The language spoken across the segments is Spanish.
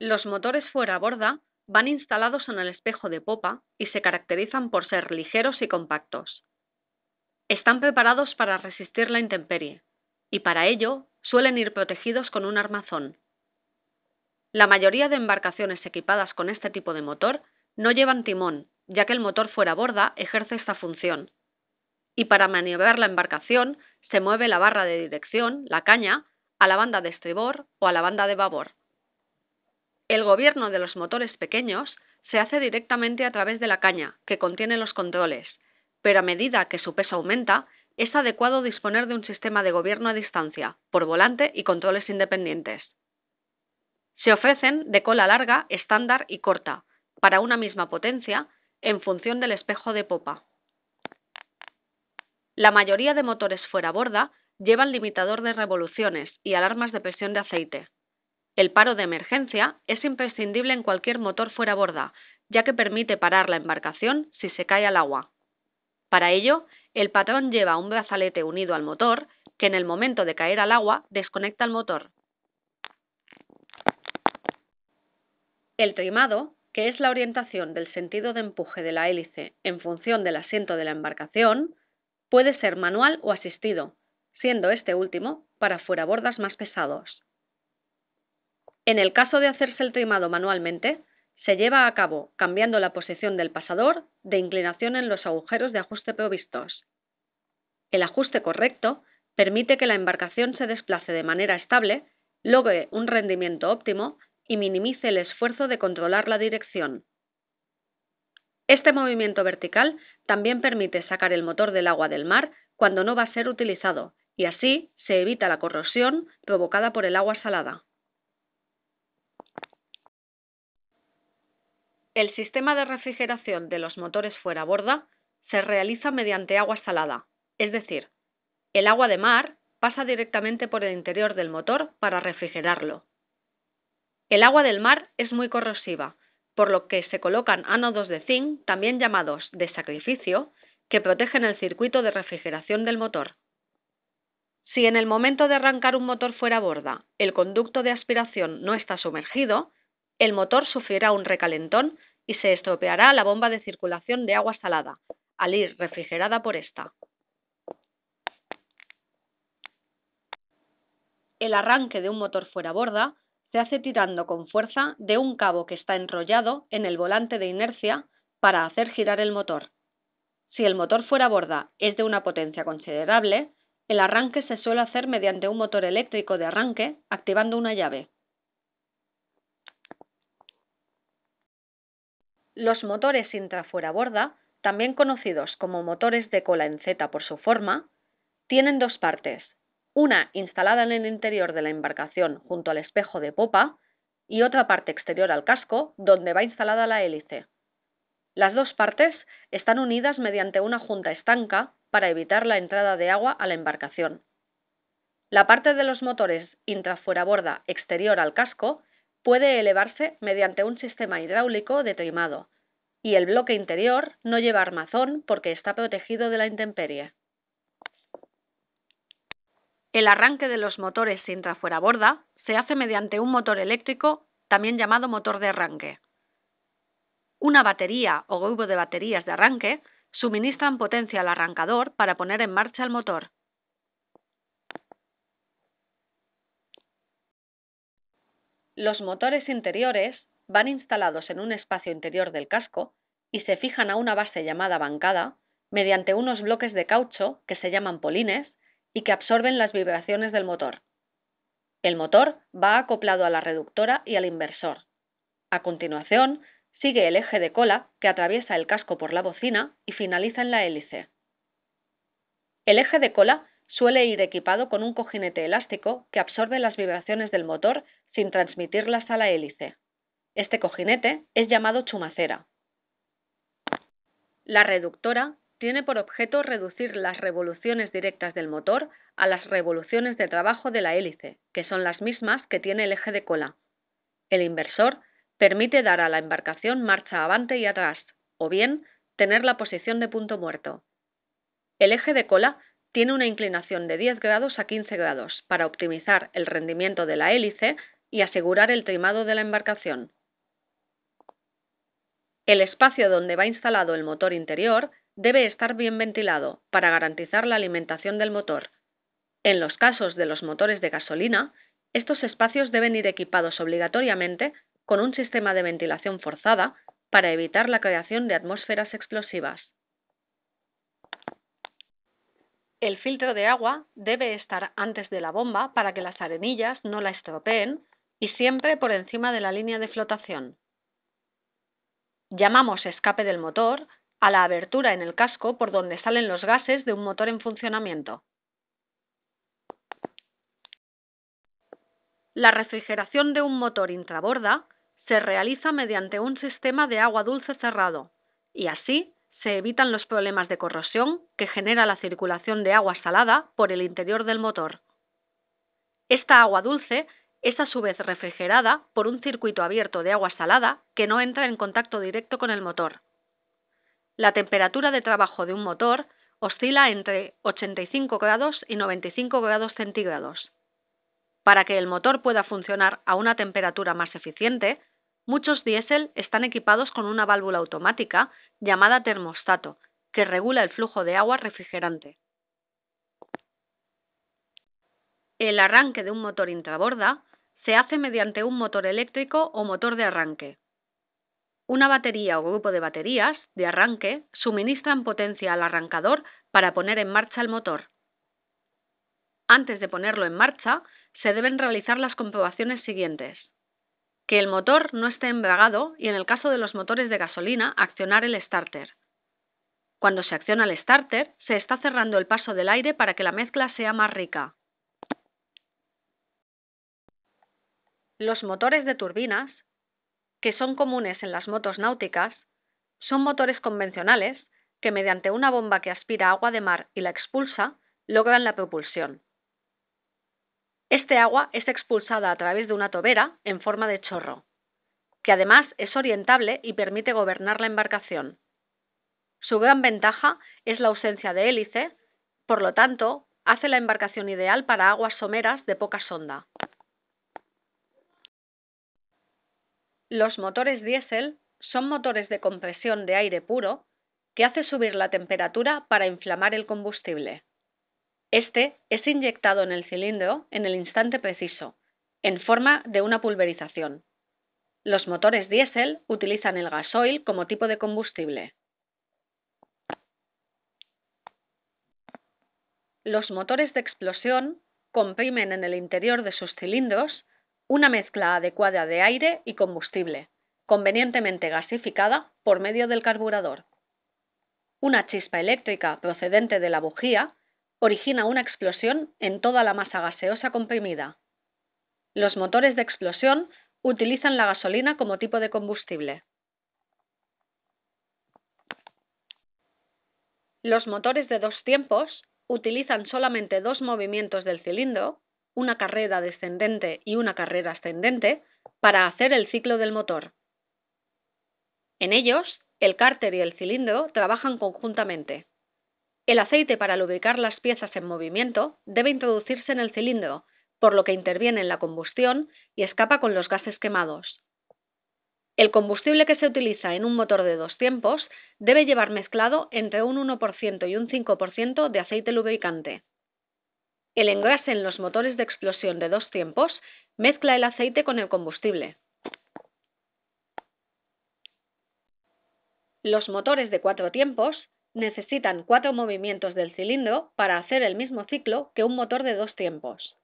Los motores fuera borda van instalados en el espejo de popa y se caracterizan por ser ligeros y compactos. Están preparados para resistir la intemperie, y para ello suelen ir protegidos con un armazón. La mayoría de embarcaciones equipadas con este tipo de motor no llevan timón, ya que el motor fuera borda ejerce esta función. Y para maniobrar la embarcación se mueve la barra de dirección, la caña, a la banda de estribor o a la banda de babor. El gobierno de los motores pequeños se hace directamente a través de la caña, que contiene los controles, pero a medida que su peso aumenta, es adecuado disponer de un sistema de gobierno a distancia, por volante y controles independientes. Se ofrecen de cola larga, estándar y corta, para una misma potencia, en función del espejo de popa. La mayoría de motores fuera borda llevan limitador de revoluciones y alarmas de presión de aceite, el paro de emergencia es imprescindible en cualquier motor fuera borda, ya que permite parar la embarcación si se cae al agua. Para ello, el patrón lleva un brazalete unido al motor que en el momento de caer al agua desconecta el motor. El trimado, que es la orientación del sentido de empuje de la hélice en función del asiento de la embarcación, puede ser manual o asistido, siendo este último para fuera bordas más pesados. En el caso de hacerse el trimado manualmente, se lleva a cabo cambiando la posición del pasador de inclinación en los agujeros de ajuste provistos. El ajuste correcto permite que la embarcación se desplace de manera estable, logre un rendimiento óptimo y minimice el esfuerzo de controlar la dirección. Este movimiento vertical también permite sacar el motor del agua del mar cuando no va a ser utilizado y así se evita la corrosión provocada por el agua salada. El sistema de refrigeración de los motores fuera borda se realiza mediante agua salada, es decir, el agua de mar pasa directamente por el interior del motor para refrigerarlo. El agua del mar es muy corrosiva, por lo que se colocan ánodos de zinc, también llamados de sacrificio, que protegen el circuito de refrigeración del motor. Si en el momento de arrancar un motor fuera borda el conducto de aspiración no está sumergido, el motor sufrirá un recalentón y se estropeará la bomba de circulación de agua salada, al ir refrigerada por esta. El arranque de un motor fuera borda se hace tirando con fuerza de un cabo que está enrollado en el volante de inercia para hacer girar el motor. Si el motor fuera borda es de una potencia considerable, el arranque se suele hacer mediante un motor eléctrico de arranque activando una llave. Los motores intrafuera intra-fuera-borda, también conocidos como motores de cola en Z por su forma, tienen dos partes, una instalada en el interior de la embarcación junto al espejo de popa y otra parte exterior al casco donde va instalada la hélice. Las dos partes están unidas mediante una junta estanca para evitar la entrada de agua a la embarcación. La parte de los motores intrafuera intra-fuera-borda exterior al casco puede elevarse mediante un sistema hidráulico de y el bloque interior no lleva armazón porque está protegido de la intemperie. El arranque de los motores intrafuera-borda se hace mediante un motor eléctrico, también llamado motor de arranque. Una batería o grupo de baterías de arranque suministran potencia al arrancador para poner en marcha el motor. Los motores interiores van instalados en un espacio interior del casco y se fijan a una base llamada bancada mediante unos bloques de caucho que se llaman polines y que absorben las vibraciones del motor. El motor va acoplado a la reductora y al inversor. A continuación, sigue el eje de cola que atraviesa el casco por la bocina y finaliza en la hélice. El eje de cola suele ir equipado con un cojinete elástico que absorbe las vibraciones del motor sin transmitirlas a la hélice. Este cojinete es llamado chumacera. La reductora tiene por objeto reducir las revoluciones directas del motor a las revoluciones de trabajo de la hélice, que son las mismas que tiene el eje de cola. El inversor permite dar a la embarcación marcha avante y atrás, o bien tener la posición de punto muerto. El eje de cola tiene una inclinación de 10 grados a 15 grados para optimizar el rendimiento de la hélice y asegurar el trimado de la embarcación. El espacio donde va instalado el motor interior debe estar bien ventilado para garantizar la alimentación del motor. En los casos de los motores de gasolina, estos espacios deben ir equipados obligatoriamente con un sistema de ventilación forzada para evitar la creación de atmósferas explosivas. El filtro de agua debe estar antes de la bomba para que las arenillas no la estropeen y siempre por encima de la línea de flotación. Llamamos escape del motor a la abertura en el casco por donde salen los gases de un motor en funcionamiento. La refrigeración de un motor intraborda se realiza mediante un sistema de agua dulce cerrado y así se evitan los problemas de corrosión que genera la circulación de agua salada por el interior del motor. Esta agua dulce es a su vez refrigerada por un circuito abierto de agua salada que no entra en contacto directo con el motor. La temperatura de trabajo de un motor oscila entre 85 grados y 95 grados centígrados. Para que el motor pueda funcionar a una temperatura más eficiente, muchos diésel están equipados con una válvula automática llamada termostato, que regula el flujo de agua refrigerante. El arranque de un motor intraborda se hace mediante un motor eléctrico o motor de arranque. Una batería o grupo de baterías de arranque suministran potencia al arrancador para poner en marcha el motor. Antes de ponerlo en marcha, se deben realizar las comprobaciones siguientes. Que el motor no esté embragado y en el caso de los motores de gasolina, accionar el starter. Cuando se acciona el starter, se está cerrando el paso del aire para que la mezcla sea más rica. Los motores de turbinas, que son comunes en las motos náuticas, son motores convencionales que mediante una bomba que aspira agua de mar y la expulsa, logran la propulsión. Este agua es expulsada a través de una tobera en forma de chorro, que además es orientable y permite gobernar la embarcación. Su gran ventaja es la ausencia de hélice, por lo tanto, hace la embarcación ideal para aguas someras de poca sonda. Los motores diésel son motores de compresión de aire puro que hace subir la temperatura para inflamar el combustible. Este es inyectado en el cilindro en el instante preciso, en forma de una pulverización. Los motores diésel utilizan el gasoil como tipo de combustible. Los motores de explosión comprimen en el interior de sus cilindros una mezcla adecuada de aire y combustible, convenientemente gasificada por medio del carburador. Una chispa eléctrica procedente de la bujía origina una explosión en toda la masa gaseosa comprimida. Los motores de explosión utilizan la gasolina como tipo de combustible. Los motores de dos tiempos utilizan solamente dos movimientos del cilindro una carrera descendente y una carrera ascendente para hacer el ciclo del motor. En ellos, el cárter y el cilindro trabajan conjuntamente. El aceite para lubricar las piezas en movimiento debe introducirse en el cilindro, por lo que interviene en la combustión y escapa con los gases quemados. El combustible que se utiliza en un motor de dos tiempos debe llevar mezclado entre un 1% y un 5% de aceite lubricante. El engrase en los motores de explosión de dos tiempos mezcla el aceite con el combustible. Los motores de cuatro tiempos necesitan cuatro movimientos del cilindro para hacer el mismo ciclo que un motor de dos tiempos.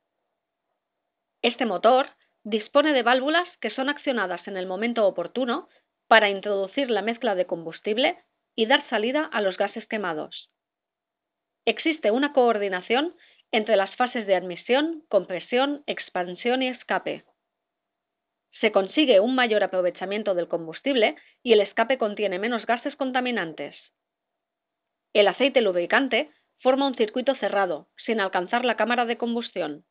Este motor dispone de válvulas que son accionadas en el momento oportuno para introducir la mezcla de combustible y dar salida a los gases quemados. Existe una coordinación entre las fases de admisión, compresión, expansión y escape. Se consigue un mayor aprovechamiento del combustible y el escape contiene menos gases contaminantes. El aceite lubricante forma un circuito cerrado, sin alcanzar la cámara de combustión.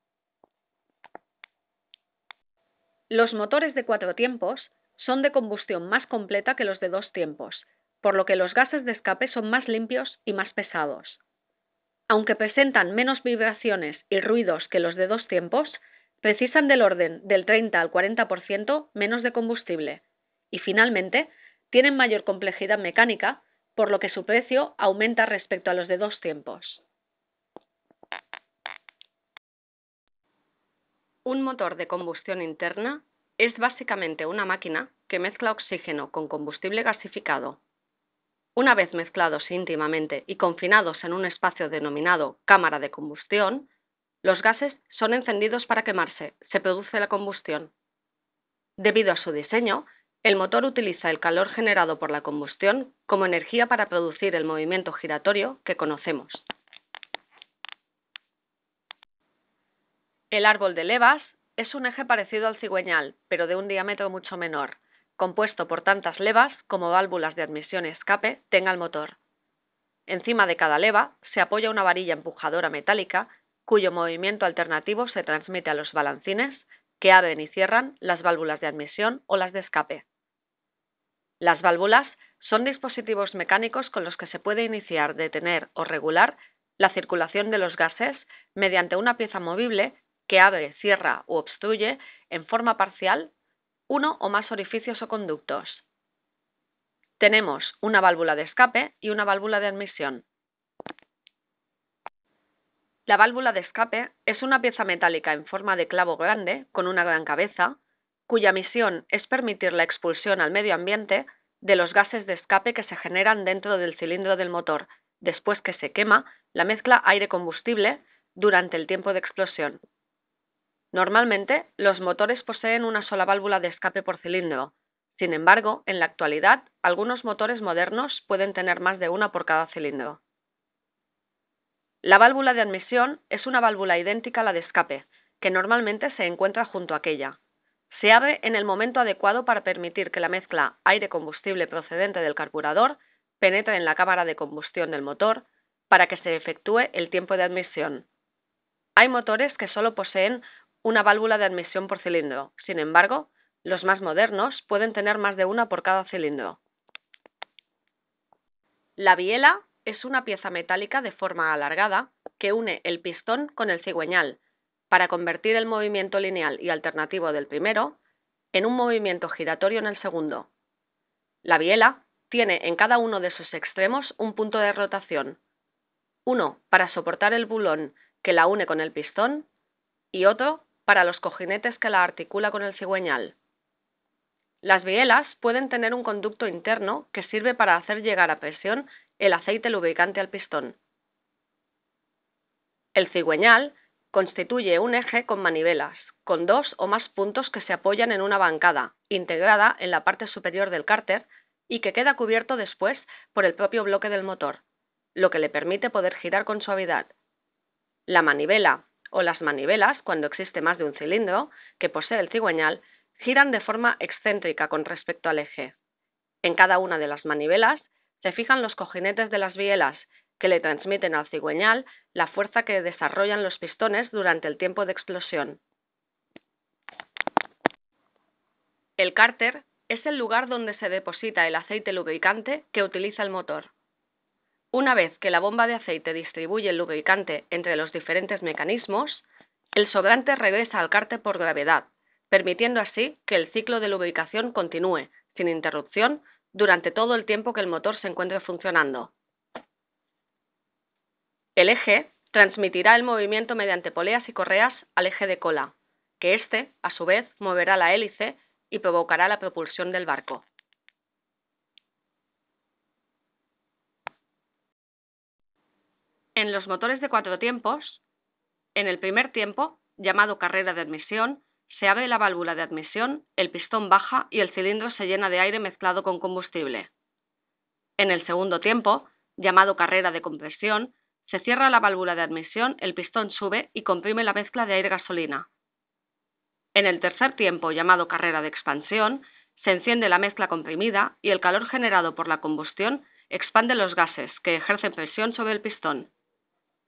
Los motores de cuatro tiempos son de combustión más completa que los de dos tiempos, por lo que los gases de escape son más limpios y más pesados aunque presentan menos vibraciones y ruidos que los de dos tiempos, precisan del orden del 30 al 40% menos de combustible y finalmente tienen mayor complejidad mecánica, por lo que su precio aumenta respecto a los de dos tiempos. Un motor de combustión interna es básicamente una máquina que mezcla oxígeno con combustible gasificado una vez mezclados íntimamente y confinados en un espacio denominado cámara de combustión, los gases son encendidos para quemarse, se produce la combustión. Debido a su diseño, el motor utiliza el calor generado por la combustión como energía para producir el movimiento giratorio que conocemos. El árbol de levas es un eje parecido al cigüeñal, pero de un diámetro mucho menor, compuesto por tantas levas como válvulas de admisión y escape tenga el motor. Encima de cada leva se apoya una varilla empujadora metálica cuyo movimiento alternativo se transmite a los balancines que abren y cierran las válvulas de admisión o las de escape. Las válvulas son dispositivos mecánicos con los que se puede iniciar, detener o regular la circulación de los gases mediante una pieza movible que abre, cierra u obstruye en forma parcial uno o más orificios o conductos. Tenemos una válvula de escape y una válvula de admisión. La válvula de escape es una pieza metálica en forma de clavo grande con una gran cabeza, cuya misión es permitir la expulsión al medio ambiente de los gases de escape que se generan dentro del cilindro del motor, después que se quema la mezcla aire-combustible durante el tiempo de explosión. Normalmente, los motores poseen una sola válvula de escape por cilindro. Sin embargo, en la actualidad, algunos motores modernos pueden tener más de una por cada cilindro. La válvula de admisión es una válvula idéntica a la de escape, que normalmente se encuentra junto a aquella. Se abre en el momento adecuado para permitir que la mezcla aire-combustible procedente del carburador penetre en la cámara de combustión del motor para que se efectúe el tiempo de admisión. Hay motores que solo poseen una válvula de admisión por cilindro. Sin embargo, los más modernos pueden tener más de una por cada cilindro. La biela es una pieza metálica de forma alargada que une el pistón con el cigüeñal para convertir el movimiento lineal y alternativo del primero en un movimiento giratorio en el segundo. La biela tiene en cada uno de sus extremos un punto de rotación, uno para soportar el bulón que la une con el pistón y otro para los cojinetes que la articula con el cigüeñal. Las bielas pueden tener un conducto interno que sirve para hacer llegar a presión el aceite lubricante al pistón. El cigüeñal constituye un eje con manivelas, con dos o más puntos que se apoyan en una bancada, integrada en la parte superior del cárter y que queda cubierto después por el propio bloque del motor, lo que le permite poder girar con suavidad. La manivela o las manivelas, cuando existe más de un cilindro, que posee el cigüeñal, giran de forma excéntrica con respecto al eje. En cada una de las manivelas se fijan los cojinetes de las bielas, que le transmiten al cigüeñal la fuerza que desarrollan los pistones durante el tiempo de explosión. El cárter es el lugar donde se deposita el aceite lubricante que utiliza el motor. Una vez que la bomba de aceite distribuye el lubricante entre los diferentes mecanismos, el sobrante regresa al cárter por gravedad, permitiendo así que el ciclo de lubricación continúe, sin interrupción, durante todo el tiempo que el motor se encuentre funcionando. El eje transmitirá el movimiento mediante poleas y correas al eje de cola, que éste, a su vez, moverá la hélice y provocará la propulsión del barco. En los motores de cuatro tiempos, en el primer tiempo, llamado carrera de admisión, se abre la válvula de admisión, el pistón baja y el cilindro se llena de aire mezclado con combustible. En el segundo tiempo, llamado carrera de compresión, se cierra la válvula de admisión, el pistón sube y comprime la mezcla de aire-gasolina. En el tercer tiempo, llamado carrera de expansión, se enciende la mezcla comprimida y el calor generado por la combustión expande los gases que ejercen presión sobre el pistón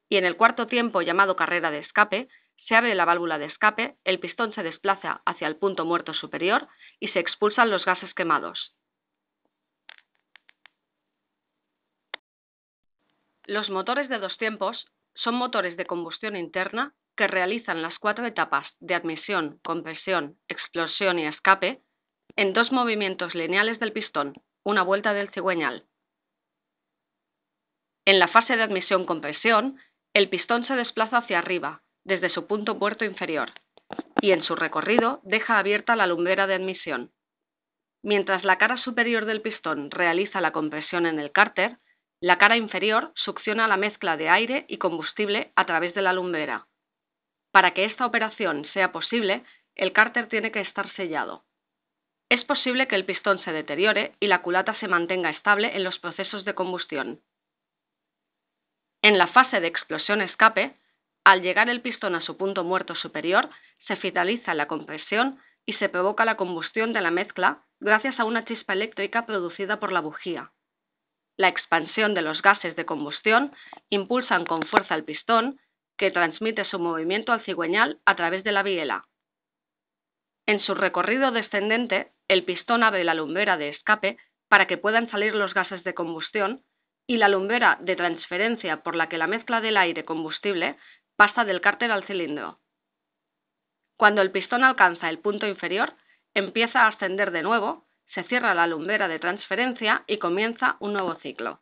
y en el cuarto tiempo llamado carrera de escape, se abre la válvula de escape, el pistón se desplaza hacia el punto muerto superior y se expulsan los gases quemados. Los motores de dos tiempos son motores de combustión interna que realizan las cuatro etapas de admisión, compresión, explosión y escape en dos movimientos lineales del pistón, una vuelta del cigüeñal. En la fase de admisión-compresión, el pistón se desplaza hacia arriba, desde su punto puerto inferior, y en su recorrido deja abierta la lumbrera de admisión. Mientras la cara superior del pistón realiza la compresión en el cárter, la cara inferior succiona la mezcla de aire y combustible a través de la lumbrera. Para que esta operación sea posible, el cárter tiene que estar sellado. Es posible que el pistón se deteriore y la culata se mantenga estable en los procesos de combustión, en la fase de explosión-escape, al llegar el pistón a su punto muerto superior, se finaliza la compresión y se provoca la combustión de la mezcla gracias a una chispa eléctrica producida por la bujía. La expansión de los gases de combustión impulsan con fuerza el pistón, que transmite su movimiento al cigüeñal a través de la biela. En su recorrido descendente, el pistón abre la lumbrera de escape para que puedan salir los gases de combustión y la lumbera de transferencia por la que la mezcla del aire-combustible pasa del cárter al cilindro. Cuando el pistón alcanza el punto inferior, empieza a ascender de nuevo, se cierra la lumbera de transferencia y comienza un nuevo ciclo.